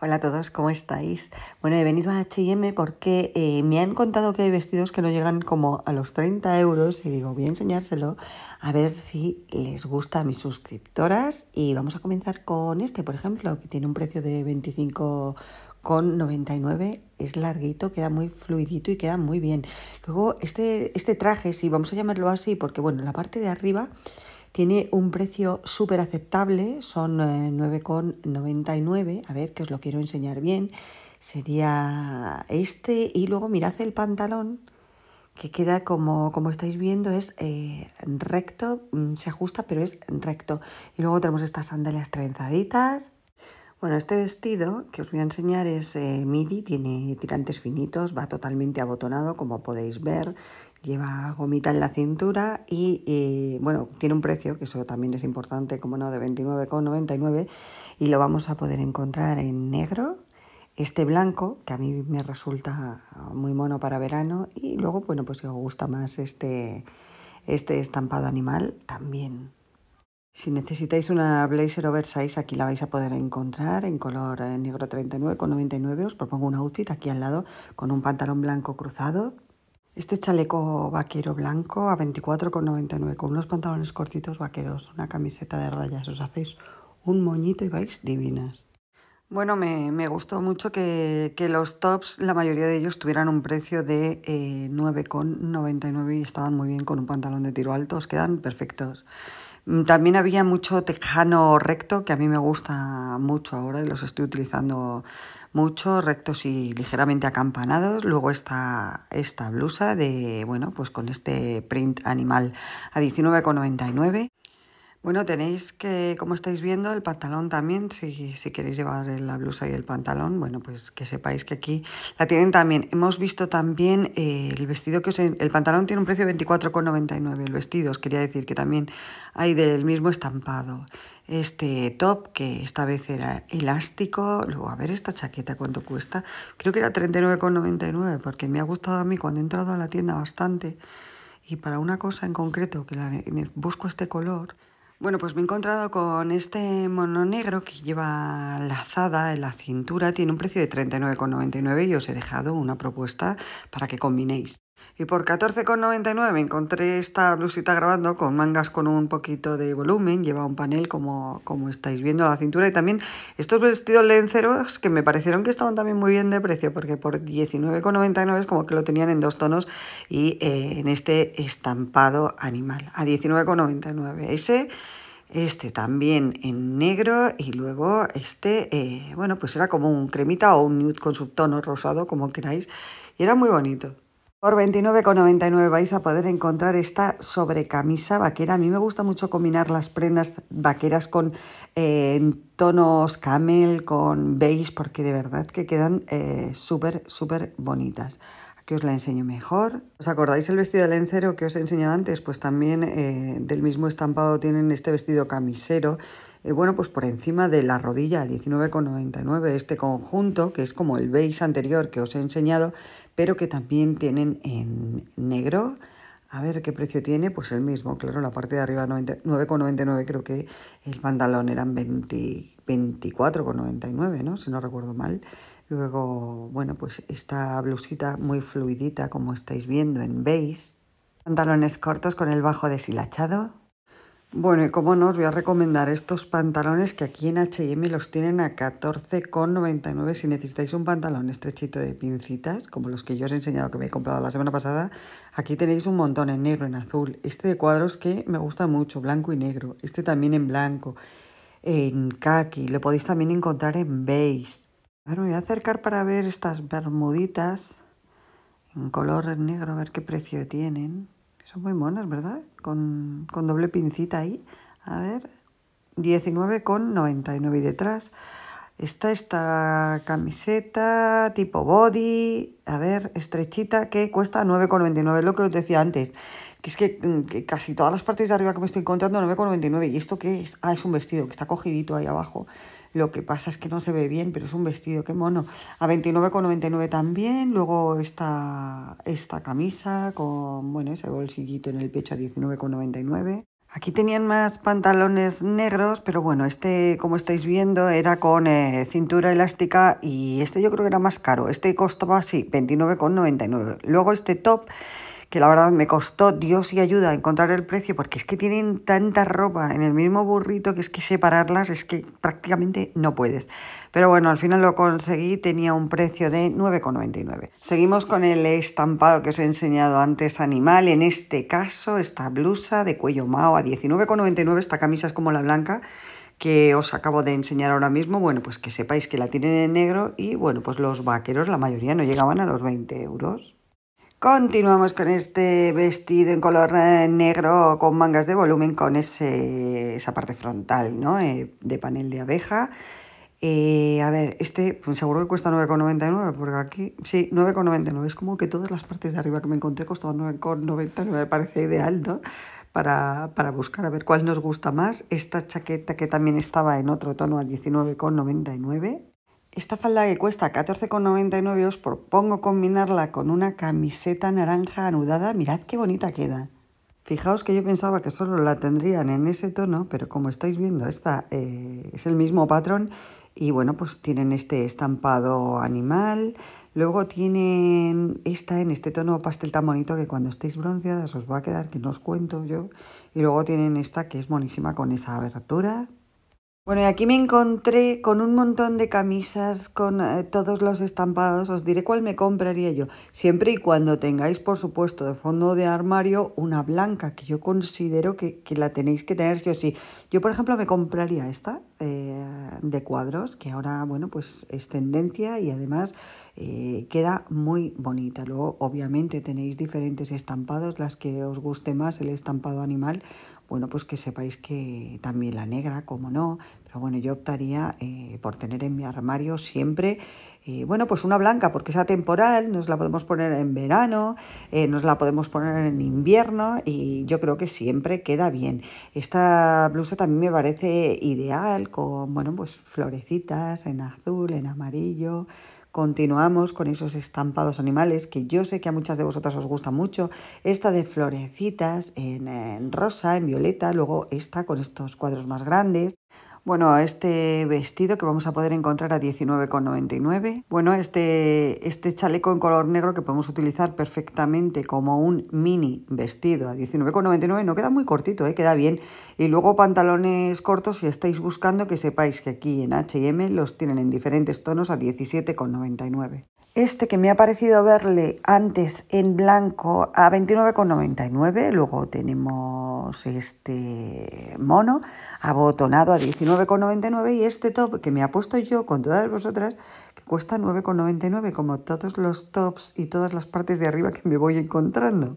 Hola a todos, ¿cómo estáis? Bueno, he venido a HM porque eh, me han contado que hay vestidos que no llegan como a los 30 euros y digo, voy a enseñárselo a ver si les gusta a mis suscriptoras y vamos a comenzar con este, por ejemplo, que tiene un precio de 25,99 es larguito, queda muy fluidito y queda muy bien. Luego, este, este traje, si vamos a llamarlo así, porque bueno, la parte de arriba tiene un precio súper aceptable, son 9,99. Eh, a ver, que os lo quiero enseñar bien. Sería este y luego mirad el pantalón que queda como, estáis viendo, es eh, recto, mm, se ajusta pero es recto. Y luego tenemos estas sandalias trenzaditas. Bueno, este vestido que os voy a enseñar es eh, midi, tiene tirantes finitos, va totalmente abotonado como podéis ver lleva gomita en la cintura y, bueno, tiene un precio, que eso también es importante, como no, de 29,99 y lo vamos a poder encontrar en negro, este blanco, que a mí me resulta muy mono para verano y luego, bueno, pues si os gusta más este, este estampado animal, también. Si necesitáis una blazer oversize, aquí la vais a poder encontrar en color eh, negro 39,99. Os propongo una outfit aquí al lado con un pantalón blanco cruzado, este chaleco vaquero blanco a 24,99 con unos pantalones cortitos vaqueros, una camiseta de rayas, os hacéis un moñito y vais divinas. Bueno, me, gustó mucho que, que, los tops, la mayoría de ellos tuvieran un precio de eh, 9,99 y estaban muy bien con un pantalón de tiro alto, os quedan perfectos. Mm, también había mucho tejano recto, que a mí me gusta mucho ahora y los estoy utilizando mucho, rectos y ligeramente acampanados. Luego está esta blusa de, bueno, pues con este print animal a 19,99. Bueno, tenéis que, como estáis viendo, el pantalón también, si, si, queréis llevar la blusa y el pantalón, bueno, pues que sepáis que aquí la tienen también. Hemos visto también eh, el vestido que os... El pantalón tiene un precio de 24,99, el vestido, os quería decir que también hay del mismo estampado. Este top, que esta vez era elástico, luego a ver esta chaqueta cuánto cuesta, creo que era 39,99, porque me ha gustado a mí cuando he entrado a la tienda bastante. Y para una cosa en concreto, que busco este color, bueno, pues me he encontrado con este mono negro que lleva lazada en la cintura, tiene un precio de 39,99 y os he dejado una propuesta para que combinéis. Y por 14,99 encontré esta blusita grabando con mangas con un poquito de volumen, lleva un panel como, estáis viendo la cintura y también estos vestidos lenceros que me parecieron que estaban también muy bien de precio porque por 19,99 es como que lo tenían en dos tonos y eh, en este estampado animal a 19,99. Ese este también en negro y luego este, eh, bueno, pues era como un cremita o un nude con subtono rosado, como queráis, y era muy bonito. Por 29,99 vais a poder encontrar esta sobrecamisa vaquera. A mí me gusta mucho combinar las prendas vaqueras con eh, tonos camel, con beige, porque de verdad que quedan eh, súper, súper bonitas. Aquí os la enseño mejor. ¿Os acordáis el vestido de lencero que os he enseñado antes? Pues también eh, del mismo estampado tienen este vestido camisero eh, bueno, pues por encima de la rodilla, 19,99 este conjunto, que es como el beige anterior que os he enseñado, pero que también tienen en negro. A ver qué precio tiene, pues el mismo, claro, la parte de arriba 9,99 creo que el pantalón eran 24,99, ¿no? Si no recuerdo mal. Luego, bueno, pues esta blusita muy fluidita, como estáis viendo en beige. Pantalones cortos con el bajo deshilachado, bueno, y como no, os voy a recomendar estos pantalones que aquí en H&M los tienen a 14,99 si necesitáis un pantalón estrechito de pincitas, como los que yo os he enseñado que me he comprado la semana pasada. Aquí tenéis un montón en negro, en azul, este de cuadros que me gusta mucho, blanco y negro, este también en blanco, en khaki, lo podéis también encontrar en beige. Bueno, me voy a acercar para ver estas bermuditas en color negro, a ver qué precio tienen. Son muy monas, ¿verdad? Con, con doble pincita ahí. A ver, 19,99 y detrás está esta camiseta tipo body, a ver, estrechita, que cuesta 9,99, lo que os decía antes que es mm, que, casi todas las partes de arriba que me estoy encontrando 9,99. ¿Y esto qué es? Ah, es un vestido que está cogidito ahí abajo. Lo que pasa es que no se ve bien, pero es un vestido, qué mono. A 29,99 también. Luego está esta camisa con, bueno, ese bolsillito en el pecho a 19,99. Aquí tenían más pantalones negros, pero bueno, este, como estáis viendo, era con eh, cintura elástica y este yo creo que era más caro. Este costaba, sí, 29,99. Luego este top que la verdad me costó Dios y ayuda encontrar el precio, porque es que tienen tanta ropa en el mismo burrito que es que separarlas es que prácticamente no puedes. Pero bueno, al final lo conseguí, tenía un precio de 9,99. Seguimos con el estampado que os he enseñado antes, animal, en este caso esta blusa de cuello mao a 19,99, esta camisa es como la blanca que os acabo de enseñar ahora mismo, bueno, pues que sepáis que la tienen en negro y bueno, pues los vaqueros, la mayoría no llegaban a los 20 euros. Continuamos con este vestido en color eh, negro con mangas de volumen con esa parte frontal eh, de panel de abeja. Eh, a ver, este pues seguro que cuesta 9,99 porque aquí, sí, 9,99. Es como que todas las partes de arriba que me encontré costaban 9,99, me parece ideal, ¿no? Para, para buscar a ver cuál nos gusta más. Esta chaqueta que también estaba en otro tono a 19,99 esta falda que cuesta 14,99 os propongo combinarla con una camiseta naranja anudada. Mirad qué bonita queda. Fijaos que yo pensaba que solo la tendrían en ese tono, pero como estáis viendo, esta eh, es el mismo patrón y bueno, pues tienen este estampado animal. Luego tienen esta en este tono pastel tan bonito que cuando estéis bronceadas os va a quedar, que no os cuento yo. Y luego tienen esta que es buenísima con esa abertura, bueno, y aquí me encontré con un montón de camisas con eh, todos los estampados. Os diré cuál me compraría yo. Siempre y cuando tengáis, por supuesto, de fondo de armario una blanca, que yo considero que, la tenéis que tener sí sí. Yo, por ejemplo, me compraría esta eh, de cuadros, que ahora, bueno, pues es tendencia y además eh, queda muy bonita. Luego, obviamente, tenéis diferentes estampados, las que os guste más, el estampado animal bueno, pues que sepáis que también la negra, como no, pero bueno, yo optaría eh, por tener en mi armario siempre, eh, bueno, pues una blanca, porque esa temporal nos la podemos poner en verano, eh, nos la podemos poner en invierno y yo creo que siempre queda bien. Esta blusa también me parece ideal con, bueno, pues florecitas en azul, en amarillo, continuamos con esos estampados animales que yo sé que a muchas de vosotras os gusta mucho. Esta de florecitas en, rosa, en violeta, luego esta con estos cuadros más grandes. Bueno, este vestido que vamos a poder encontrar a 19,99. Bueno, este, este chaleco en color negro que podemos utilizar perfectamente como un mini vestido a 19,99. No queda muy cortito, ¿eh? queda bien. Y luego pantalones cortos si estáis buscando que sepáis que aquí en H&M los tienen en diferentes tonos a 17,99. Este que me ha parecido verle antes en blanco a 29,99, luego tenemos este mono abotonado a 19,99 y este top que me ha puesto yo con todas vosotras que cuesta 9,99 como todos los tops y todas las partes de arriba que me voy encontrando.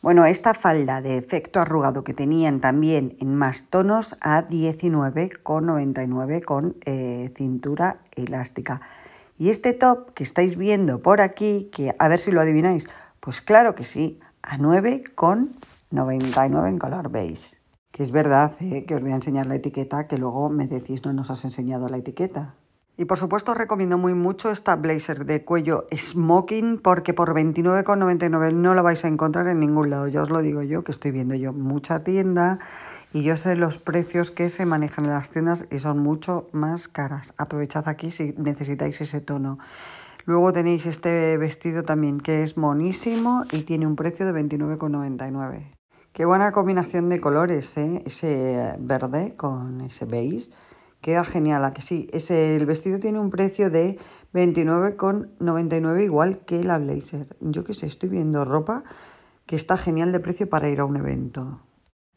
Bueno, esta falda de efecto arrugado que tenían también en más tonos a 19,99 con eh, cintura elástica. Y este top que estáis viendo por aquí, que a ver si lo adivináis, pues claro que sí, a 9,99 en color beige. Que es verdad eh, que os voy a enseñar la etiqueta, que luego me decís no nos has enseñado la etiqueta. Y por supuesto os recomiendo muy mucho esta blazer de cuello smoking porque por 29,99 no la vais a encontrar en ningún lado. Ya os lo digo yo que estoy viendo yo mucha tienda y yo sé los precios que se manejan en las tiendas y son mucho más caras. Aprovechad aquí si necesitáis ese tono. Luego tenéis este vestido también que es monísimo y tiene un precio de 29,99. Qué buena combinación de colores, ¿eh? ese verde con ese beige. Queda genial, a que sí. Ese, el vestido tiene un precio de 29,99 igual que la blazer. Yo qué sé, estoy viendo ropa que está genial de precio para ir a un evento.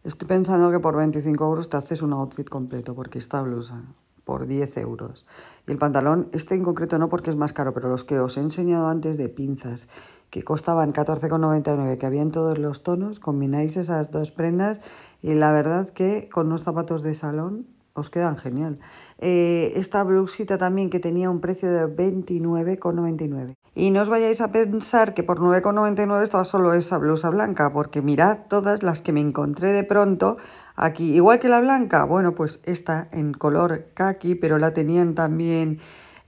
Estoy pensando que por 25 euros te haces un outfit completo, porque esta blusa, por 10 euros. Y el pantalón, este en concreto no porque es más caro, pero los que os he enseñado antes de pinzas, que costaban 14,99, que había en todos los tonos, combináis esas dos prendas y la verdad que con unos zapatos de salón os quedan genial. Eh, esta blusita también que tenía un precio de 29,99. Y no os vayáis a pensar que por 9,99 estaba solo esa blusa blanca, porque mirad todas las que me encontré de pronto aquí. Igual que la blanca, bueno, pues esta en color khaki, pero la tenían también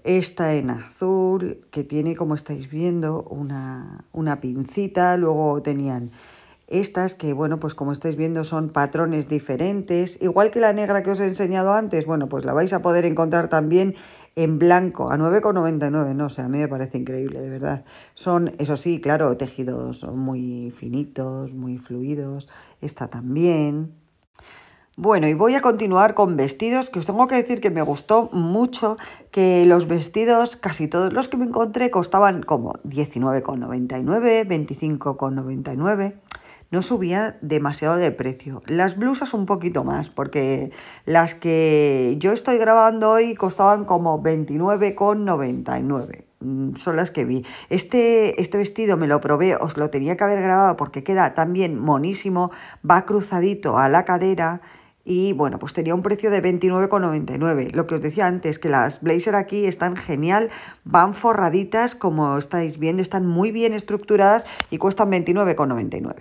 esta en azul, que tiene, como estáis viendo, una, una pincita. Luego tenían estas que, bueno, pues como estáis viendo son patrones diferentes. Igual que la negra que os he enseñado antes, bueno, pues la vais a poder encontrar también en blanco a 9,99, no o sea, a mí me parece increíble, de verdad. Son, eso sí, claro, tejidos muy finitos, muy fluidos, esta también. Bueno, y voy a continuar con vestidos, que os tengo que decir que me gustó mucho, que los vestidos, casi todos los que me encontré, costaban como 19,99, 25,99 no subía demasiado de precio. Las blusas un poquito más, porque las que yo estoy grabando hoy costaban como 29,99 mm, son las que vi. Este, este vestido me lo probé, os lo tenía que haber grabado porque queda también monísimo, va cruzadito a la cadera y bueno, pues tenía un precio de 29,99. Lo que os decía antes, que las blazer aquí están genial, van forraditas como estáis viendo, están muy bien estructuradas y cuestan 29,99.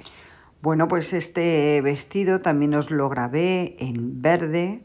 Bueno, pues este vestido también os lo grabé en verde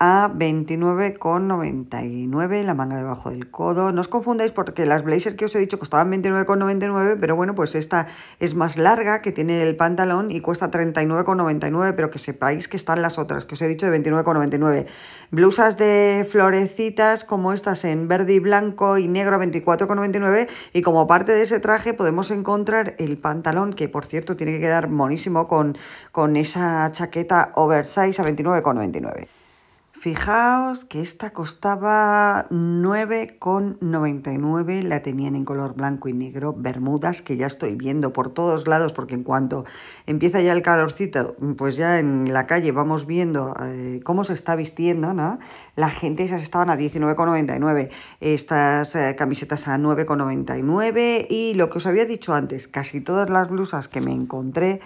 a 29,99 la manga debajo del codo. No os confundáis porque las blazer que os he dicho costaban 29,99, pero bueno, pues esta es más larga que tiene el pantalón y cuesta 39,99, pero que sepáis que están las otras que os he dicho de 29,99. Blusas de florecitas como estas en verde y blanco y negro a 24,99 y como parte de ese traje podemos encontrar el pantalón que por cierto tiene que quedar monísimo con, con esa chaqueta oversize a 29,99. Fijaos que esta costaba 9,99, la tenían en color blanco y negro, bermudas que ya estoy viendo por todos lados porque en cuanto empieza ya el calorcito, pues ya en la calle vamos viendo eh, cómo se está vistiendo, ¿no? La gente esas estaban a 19,99, estas eh, camisetas a 9,99 y lo que os había dicho antes, casi todas las blusas que me encontré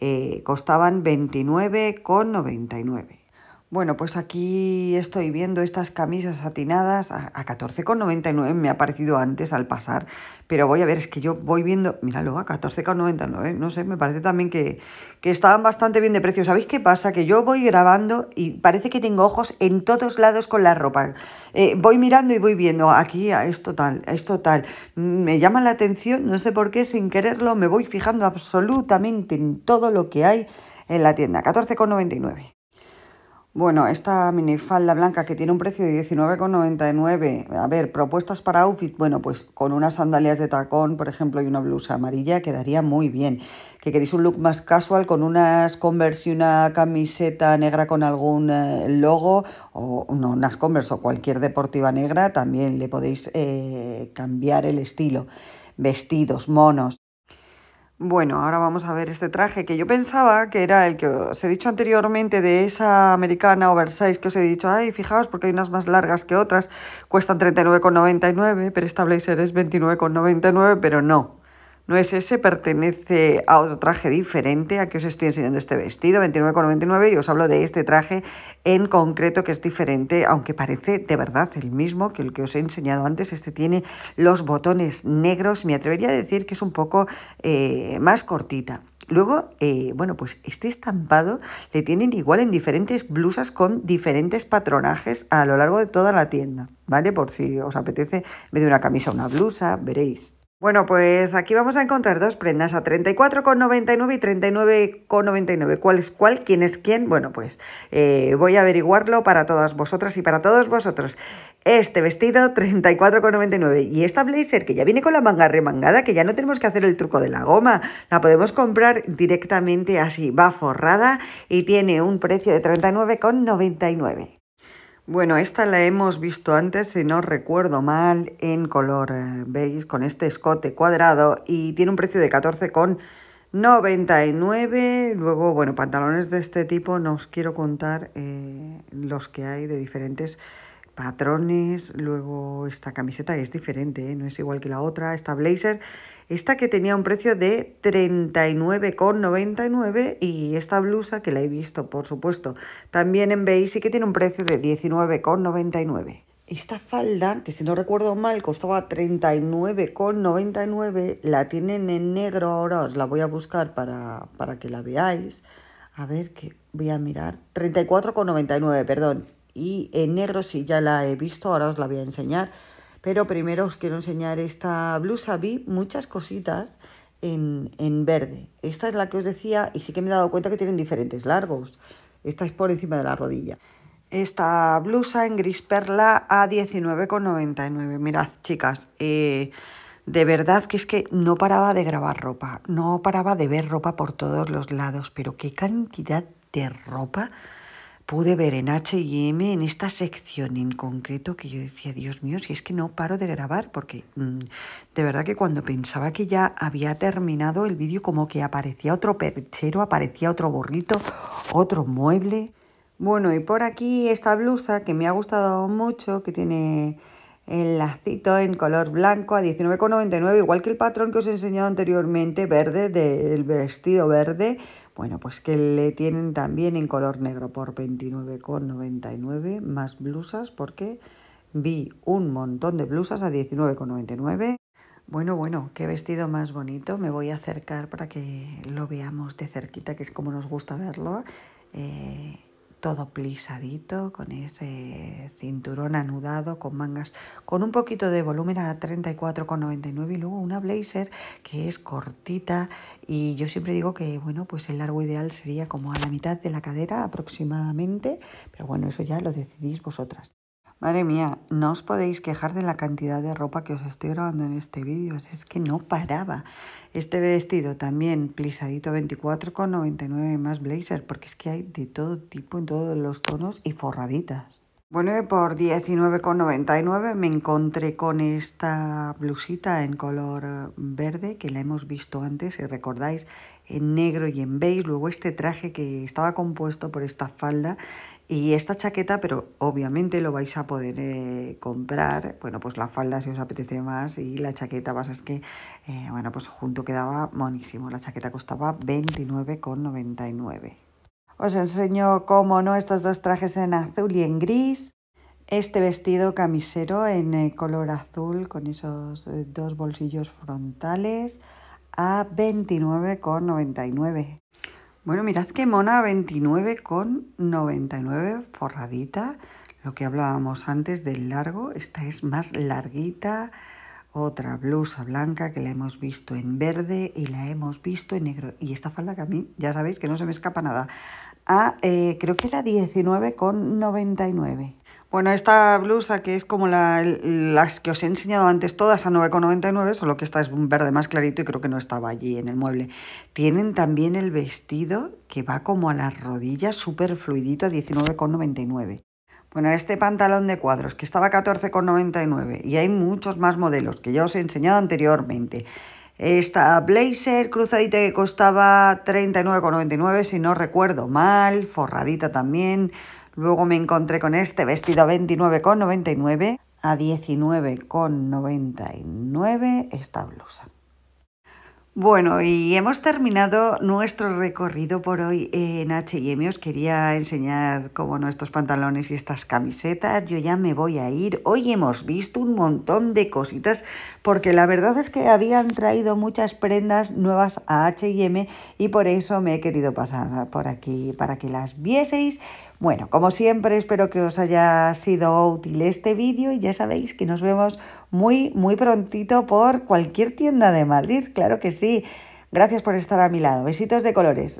eh, costaban 29,99. Bueno, pues aquí estoy viendo estas camisas satinadas a, 14,99, me ha parecido antes al pasar, pero voy a ver, es que yo voy viendo, míralo, a 14,99, no sé, me parece también que, estaban bastante bien de precio. ¿Sabéis qué pasa? Que yo voy grabando y parece que tengo ojos en todos lados con la ropa. Eh, voy mirando y voy viendo, aquí es total, es total. Me llama la atención, no sé por qué, sin quererlo, me voy fijando absolutamente en todo lo que hay en la tienda, 14,99. Bueno, esta minifalda blanca que tiene un precio de 19,99. A ver, propuestas para outfit. Bueno, pues con unas sandalias de tacón, por ejemplo, y una blusa amarilla quedaría muy bien. Que queréis un look más casual con unas Converse y una camiseta negra con algún eh, logo o no, unas Converse o cualquier deportiva negra, también le podéis eh, cambiar el estilo. Vestidos, monos. Bueno, ahora vamos a ver este traje que yo pensaba que era el que os he dicho anteriormente de esa americana oversize que os he dicho, ay, fijaos porque hay unas más largas que otras, cuestan 39,99, pero esta blazer es 29,99, pero no. No es ese, pertenece a otro traje diferente. a que os estoy enseñando este vestido, 29,99 y os hablo de este traje en concreto que es diferente, aunque parece de verdad el mismo que el que os he enseñado antes. Este tiene los botones negros, me atrevería a decir que es un poco eh, más cortita. Luego, eh, bueno, pues este estampado le tienen igual en diferentes blusas con diferentes patronajes a lo largo de toda la tienda, ¿vale? Por si os apetece, me de una camisa, una blusa, veréis. Bueno, pues aquí vamos a encontrar dos prendas a 34,99 y 39,99. ¿Cuál es cuál? ¿Quién es quién? Bueno, pues eh, voy a averiguarlo para todas vosotras y para todos vosotros. Este vestido 34,99 y esta blazer que ya viene con la manga remangada, que ya no tenemos que hacer el truco de la goma, la podemos comprar directamente así, va forrada y tiene un precio de 39,99. Bueno, esta la hemos visto antes, si no recuerdo mal, en color, eh, beige, con este escote cuadrado y tiene un precio de 14,99. Luego, bueno, pantalones de este tipo, no os quiero contar eh, los que hay de diferentes patrones. Luego esta camiseta es diferente, ¿eh? no es igual que la otra, esta blazer esta que tenía un precio de 39,99 y esta blusa que la he visto, por supuesto, también en Beige y que tiene un precio de 19,99. Esta falda, que si no recuerdo mal costaba 39,99, la tienen en negro, ahora os la voy a buscar para, para que la veáis. A ver, que voy a mirar. 34,99, perdón. Y en negro, si ya la he visto, ahora os la voy a enseñar. Pero primero os quiero enseñar esta blusa. Vi muchas cositas en, en verde. Esta es la que os decía y sí que me he dado cuenta que tienen diferentes largos. Esta es por encima de la rodilla. Esta blusa en gris perla a 19,99. Mirad, chicas, eh, de verdad que es que no paraba de grabar ropa, no paraba de ver ropa por todos los lados, pero qué cantidad de ropa pude ver en HM, en esta sección en concreto, que yo decía, Dios mío, si es que no paro de grabar, porque mm, de verdad que cuando pensaba que ya había terminado el vídeo, como que aparecía otro perchero, aparecía otro burrito, otro mueble. Bueno, y por aquí esta blusa que me ha gustado mucho, que tiene el lacito en color blanco a 19,99, igual que el patrón que os he enseñado anteriormente, verde, del vestido verde, bueno, pues que le tienen también en color negro por 29,99 más blusas porque vi un montón de blusas a 19,99. Bueno, bueno, qué vestido más bonito. Me voy a acercar para que lo veamos de cerquita, que es como nos gusta verlo. Eh, todo plisadito, con ese cinturón anudado, con mangas, con un poquito de volumen a 34,99 y luego una blazer que es cortita y yo siempre digo que, bueno, pues el largo ideal sería como a la mitad de la cadera aproximadamente, pero bueno, eso ya lo decidís vosotras. Madre mía, no os podéis quejar de la cantidad de ropa que os estoy grabando en este vídeo, es que no paraba. Este vestido también plisadito 24,99 más blazer, porque es que hay de todo tipo, en todos los tonos y forraditas. Bueno, por 19,99 me encontré con esta blusita en color verde que la hemos visto antes, si recordáis, en negro y en beige. Luego este traje que estaba compuesto por esta falda y esta chaqueta, pero obviamente lo vais a poder eh, comprar, bueno, pues la falda si os apetece más y la chaqueta, pasa es que, eh, bueno, pues junto quedaba monísimo, la chaqueta costaba 29,99. Os enseño, cómo, no, estos dos trajes en azul y en gris. Este vestido camisero en eh, color azul con esos dos bolsillos frontales a 29,99. Bueno, mirad qué mona 29,99 forradita. Lo que hablábamos antes del largo, esta es más larguita. Otra blusa blanca que la hemos visto en verde y la hemos visto en negro. Y esta falda que a mí, ya sabéis que no se me escapa nada. Ah, eh, creo que era 19,99. Bueno, esta blusa que es como la, las que os he enseñado antes todas a 9,99, solo que esta es un verde más clarito y creo que no estaba allí en el mueble. Tienen también el vestido que va como a las rodillas, súper fluidito, a 19,99. Bueno, este pantalón de cuadros que estaba a 14,99 y hay muchos más modelos que ya os he enseñado anteriormente. Esta blazer cruzadita que costaba 39,99 si no recuerdo mal, forradita también Luego me encontré con este vestido a 29,99, a 19,99 esta blusa. Bueno, y hemos terminado nuestro recorrido por hoy en H&M. Os quería enseñar como nuestros pantalones y estas camisetas. Yo ya me voy a ir. Hoy hemos visto un montón de cositas porque la verdad es que habían traído muchas prendas nuevas a HM y por eso me he querido pasar por aquí para que las vieseis. Bueno, como siempre, espero que os haya sido útil este vídeo y ya sabéis que nos vemos muy, muy prontito por cualquier tienda de Madrid, claro que sí. Gracias por estar a mi lado. Besitos de colores.